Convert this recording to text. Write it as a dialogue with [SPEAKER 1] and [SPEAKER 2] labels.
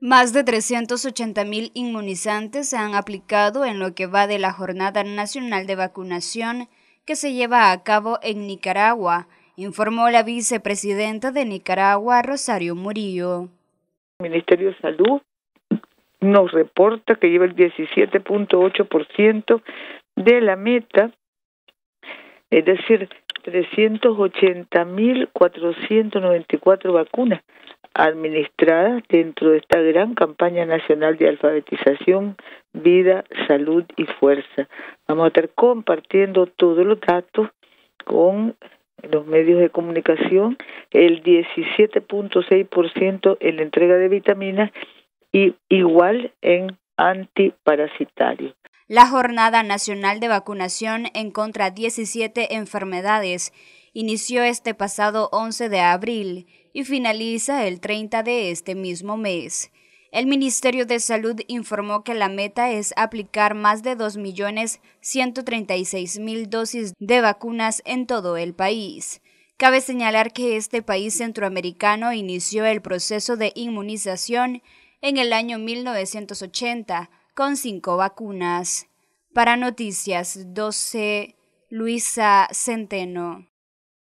[SPEAKER 1] Más de 380.000 inmunizantes se han aplicado en lo que va de la Jornada Nacional de Vacunación que se lleva a cabo en Nicaragua, informó la vicepresidenta de Nicaragua, Rosario Murillo.
[SPEAKER 2] El Ministerio de Salud nos reporta que lleva el 17.8% de la meta, es decir, 380.494 vacunas administradas dentro de esta gran campaña nacional de alfabetización, vida, salud y fuerza. Vamos a estar compartiendo todos los datos con los medios de comunicación, el 17.6% en la entrega de vitaminas y igual en antiparasitarios
[SPEAKER 1] la Jornada Nacional de Vacunación en contra 17 enfermedades. Inició este pasado 11 de abril y finaliza el 30 de este mismo mes. El Ministerio de Salud informó que la meta es aplicar más de 2.136.000 dosis de vacunas en todo el país. Cabe señalar que este país centroamericano inició el proceso de inmunización en el año 1980 con cinco vacunas. Para Noticias 12, Luisa Centeno.